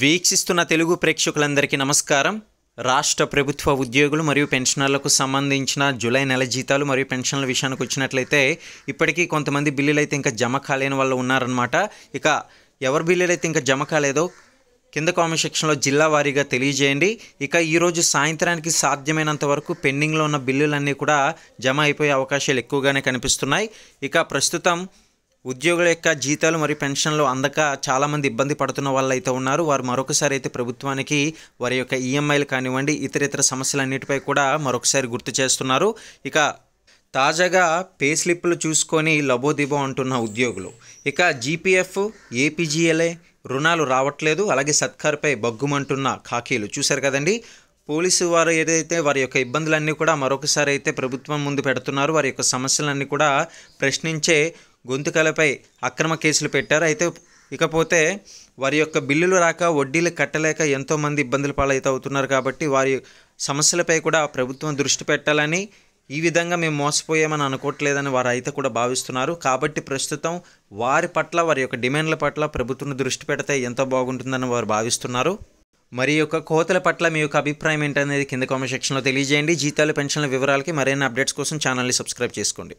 వీక్షిస్తున్న తెలుగు ప్రేక్షకులందరికీ నమస్కారం రాష్ట్ర ప్రభుత్వ ఉద్యోగులు మరియు పెన్షనర్లకు సంబంధించిన జూలై నెల జీతాలు మరియు పెన్షన్ల విషయానికి వచ్చినట్లయితే ఇప్పటికీ కొంతమంది బిల్లులు అయితే ఇంకా జమ కాలేని వాళ్ళు ఉన్నారనమాట ఇక ఎవరి బిల్లులు అయితే ఇంకా జమ కాలేదో కింద కామెంట్ సెక్షన్లో జిల్లా వారీగా తెలియజేయండి ఇక ఈరోజు సాయంత్రానికి సాధ్యమైనంత వరకు పెండింగ్లో ఉన్న బిల్లులన్నీ కూడా జమ అయిపోయే అవకాశాలు ఎక్కువగానే కనిపిస్తున్నాయి ఇక ప్రస్తుతం ఉద్యోగుల యొక్క జీతాలు మరియు పెన్షన్లు అందక చాలామంది ఇబ్బంది పడుతున్న వాళ్ళు అయితే ఉన్నారు వారు మరొకసారి అయితే ప్రభుత్వానికి వారి యొక్క ఈఎంఐలు కానివ్వండి ఇతర ఇతర సమస్యలన్నిటిపై కూడా మరొకసారి గుర్తు చేస్తున్నారు ఇక తాజాగా పే స్లిప్లు చూసుకొని లబోదిబో అంటున్న ఉద్యోగులు ఇక జీపీఎఫ్ ఏపీజీఎల్ఏ రుణాలు రావట్లేదు అలాగే సత్కారుపై బగ్గుమంటున్న ఖాకీలు చూశారు కదండి పోలీసు వారు ఏదైతే వారి యొక్క ఇబ్బందులన్నీ కూడా మరొకసారి అయితే ప్రభుత్వం ముందు పెడుతున్నారు వారి యొక్క సమస్యలన్నీ కూడా ప్రశ్నించే గొంతుకలపై అక్రమ కేసులు పెట్టారు అయితే ఇకపోతే వారి యొక్క బిల్లులు రాక వడ్డీలు కట్టలేక ఎంతోమంది ఇబ్బందుల పాలైతే అవుతున్నారు కాబట్టి వారి సమస్యలపై కూడా ప్రభుత్వం దృష్టి పెట్టాలని ఈ విధంగా మేము మోసపోయామని అనుకోవట్లేదని వారు అయితే కూడా భావిస్తున్నారు కాబట్టి ప్రస్తుతం వారి పట్ల వారి యొక్క డిమాండ్ల పట్ల ప్రభుత్వం దృష్టి పెడితే ఎంత బాగుంటుందని వారు భావిస్తున్నారు మరి యొక్క కోతల పట్ల మీ యొక్క అభిప్రాయం ఏంటనేది కింద కామెంట్ సెక్షన్లో తెలియజేయండి జీతాలు పెన్షన్ల వివరాలకి మరిన్ని అప్డేట్స్ కోసం ఛానల్ని సబ్స్క్రైబ్ చేసుకోండి